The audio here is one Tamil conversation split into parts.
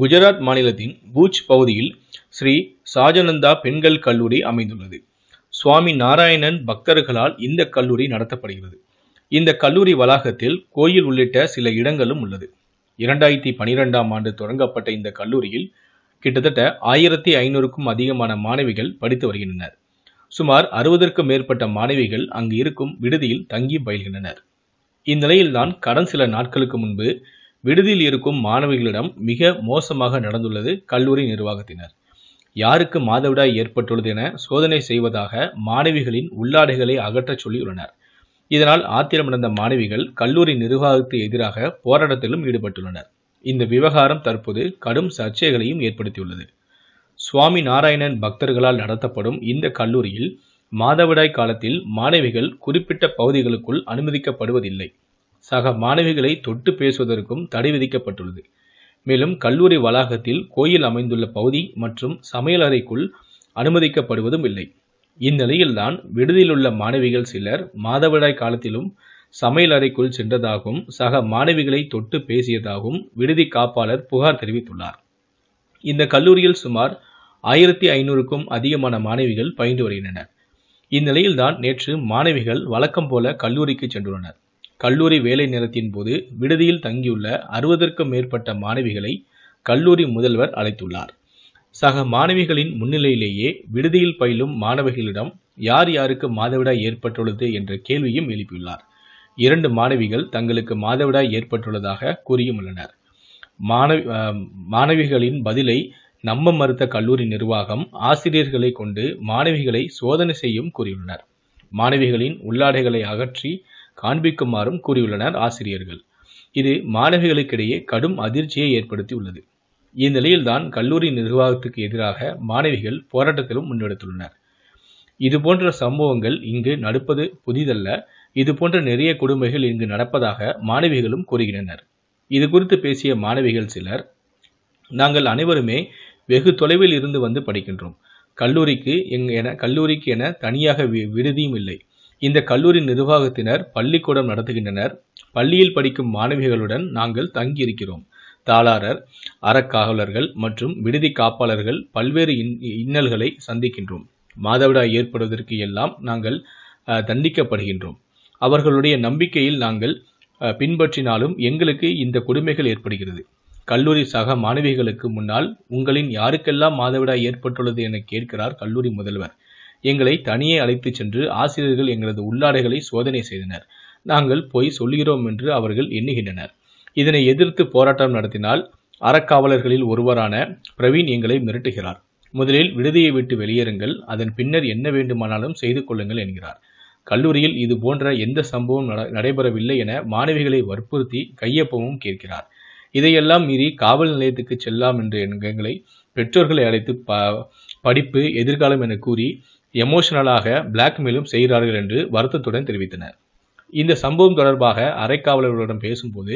குஜராத் மாநிலத்தின் பூஜ் பகுதியில் ஸ்ரீ சாஜனந்தா பெண்கள் கல்லூரி அமைந்துள்ளது சுவாமி நாராயணன் பக்தர்களால் இந்த கல்லூரி நடத்தப்படுகிறது இந்த கல்லூரி வளாகத்தில் கோயில் உள்ளிட்ட சில இடங்களும் உள்ளது இரண்டாயிரத்தி பனிரெண்டாம் ஆண்டு தொடங்கப்பட்ட இந்த கல்லூரியில் கிட்டத்தட்ட ஆயிரத்தி ஐநூறுக்கும் அதிகமான மாணவிகள் படித்து வருகின்றனர் சுமார் அறுபதற்கும் மேற்பட்ட மாணவிகள் அங்கு இருக்கும் விடுதியில் தங்கி பயில்கின்றனர் இந்நிலையில்தான் கடன் சில நாட்களுக்கு முன்பு விடுதியில் இருக்கும் மாணவிகளிடம் மிக மோசமாக நடந்துள்ளது கல்லூரி நிர்வாகத்தினர் யாருக்கு மாதவிடாய் ஏற்பட்டுள்ளது என சோதனை செய்வதாக மாணவிகளின் உள்ளாடைகளை அகற்றச் சொல்லியுள்ளனர் இதனால் ஆத்திரமடைந்த மாணவிகள் கல்லூரி நிர்வாகத்துக்கு எதிராக போராட்டத்திலும் ஈடுபட்டுள்ளனர் இந்த விவகாரம் தற்போது கடும் சர்ச்சைகளையும் ஏற்படுத்தியுள்ளது சுவாமி நாராயணன் பக்தர்களால் நடத்தப்படும் இந்த கல்லூரியில் மாதவிடாய் காலத்தில் மாணவிகள் குறிப்பிட்ட பகுதிகளுக்குள் அனுமதிக்கப்படுவதில்லை சக மாணவிகளை தொட்டு பேசுவதற்கும் தடை விதிக்கப்பட்டுள்ளது மேலும் கல்லூரி வளாகத்தில் கோயில் அமைந்துள்ள பகுதி மற்றும் சமையல் அறைக்குள் அனுமதிக்கப்படுவதும் இல்லை இந்நிலையில்தான் விடுதியிலுள்ள மாணவிகள் சிலர் மாதவிடாய் காலத்திலும் சமையல் அறைக்குள் சென்றதாகவும் சக மாணவிகளை தொட்டு பேசியதாகவும் விடுதி காப்பாளர் புகார் தெரிவித்துள்ளார் இந்த கல்லூரியில் சுமார் ஆயிரத்தி ஐநூறுக்கும் அதிகமான மாணவிகள் பயின்று வருகின்றனர் இந்நிலையில்தான் நேற்று மாணவிகள் வழக்கம் போல கல்லூரிக்கு சென்றுள்ளனர் கல்லூரி வேலை நிறத்தின் போது விடுதியில் தங்கியுள்ள அறுபதற்கும் மேற்பட்ட மாணவிகளை கல்லூரி முதல்வர் அழைத்துள்ளார் சக மாணவிகளின் முன்னிலையிலேயே விடுதியில் பயிலும் மாணவிகளிடம் யார் யாருக்கு மாதவிடாய் ஏற்பட்டுள்ளது என்ற கேள்வியும் எழுப்பியுள்ளார் இரண்டு மாணவிகள் தங்களுக்கு மாதவிடாய் ஏற்பட்டுள்ளதாக கூறியும் மாணவி மாணவிகளின் பதிலை நம்ப மறுத்த கல்லூரி நிர்வாகம் ஆசிரியர்களை கொண்டு மாணவிகளை சோதனை செய்யும் கூறியுள்ளனர் மாணவிகளின் உள்ளாடைகளை அகற்றி காண்பிக்குமாறும் கூறியுள்ளனர் ஆசிரியர்கள் இது மாணவிகளுக்கிடையே கடும் அதிர்ச்சியை ஏற்படுத்தி உள்ளது இந்நிலையில்தான் கல்லூரி நிர்வாகத்துக்கு எதிராக மாணவிகள் போராட்டத்திலும் முன்னெடுத்துள்ளனர் இதுபோன்ற சம்பவங்கள் இங்கு நடப்பது புதிதல்ல இதுபோன்ற நிறைய கொடுமைகள் இங்கு நடப்பதாக மாணவிகளும் கூறுகின்றனர் இது குறித்து பேசிய மாணவிகள் சிலர் நாங்கள் அனைவருமே வெகு தொலைவில் இருந்து வந்து படிக்கின்றோம் கல்லூரிக்கு எங் என கல்லூரிக்கு என தனியாக விடுதியும் இல்லை இந்த கல்லூரி நிர்வாகத்தினர் பள்ளிக்கூடம் நடத்துகின்றனர் பள்ளியில் படிக்கும் மாணவிகளுடன் நாங்கள் தங்கியிருக்கிறோம் தாளாரர் அறக்காவலர்கள் மற்றும் விடுதி காப்பாளர்கள் பல்வேறு இன்னல்களை சந்திக்கின்றோம் மாதவிடாய் ஏற்படுவதற்கு எல்லாம் நாங்கள் தண்டிக்கப்படுகின்றோம் அவர்களுடைய நம்பிக்கையில் நாங்கள் பின்பற்றினாலும் எங்களுக்கு இந்த கொடுமைகள் ஏற்படுகிறது கல்லூரி சக மாணவிகளுக்கு முன்னால் உங்களின் யாருக்கெல்லாம் மாதவிடாய் ஏற்பட்டுள்ளது என கேட்கிறார் கல்லூரி முதல்வர் எங்களை தனியே அழைத்துச் சென்று ஆசிரியர்கள் எங்களது உள்ளாடைகளை சோதனை செய்தனர் நாங்கள் போய் சொல்கிறோம் என்று அவர்கள் எண்ணுகின்றனர் இதனை எதிர்த்து போராட்டம் நடத்தினால் அறக்காவலர்களில் ஒருவரான பிரவீன் எங்களை மிரட்டுகிறார் முதலில் விடுதியை விட்டு வெளியேறுங்கள் அதன் பின்னர் என்ன வேண்டுமானாலும் செய்து கொள்ளுங்கள் என்கிறார் கல்லூரியில் இது போன்ற எந்த சம்பவம் நடைபெறவில்லை என மாணவிகளை வற்புறுத்தி கையொப்பமும் கேட்கிறார் இதையெல்லாம் மீறி காவல் நிலையத்துக்கு செல்லாம் என்று எங்களை பெற்றோர்களை அழைத்து ப படிப்பு எதிர்காலம் என கூறி எமோஷனலாக பிளாக்மெயிலும் செய்கிறார்கள் என்று வருத்தத்துடன் தெரிவித்தனர் இந்த சம்பவம் தொடர்பாக அரைக்காவலர்களிடம் பேசும்போது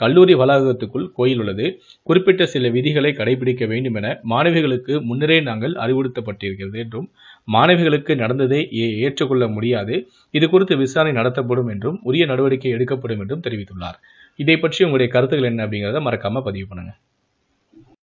கல்லூரி வளாகத்துக்குள் கோயில் உள்ளது குறிப்பிட்ட சில விதிகளை கடைபிடிக்க வேண்டும் என மாணவிகளுக்கு முன்னரே நாங்கள் அறிவுறுத்தப்பட்டிருக்கிறது என்றும் மாணவிகளுக்கு நடந்ததை ஏற்றுக்கொள்ள முடியாது இது குறித்து விசாரணை நடத்தப்படும் என்றும் உரிய நடவடிக்கை எடுக்கப்படும் என்றும் தெரிவித்துள்ளார் இதை பற்றி உங்களுடைய கருத்துக்கள் என்ன அப்படிங்கிறத மறக்காம பதிவு பண்ணுங்க